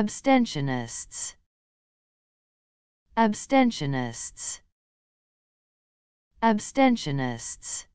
abstentionists abstentionists abstentionists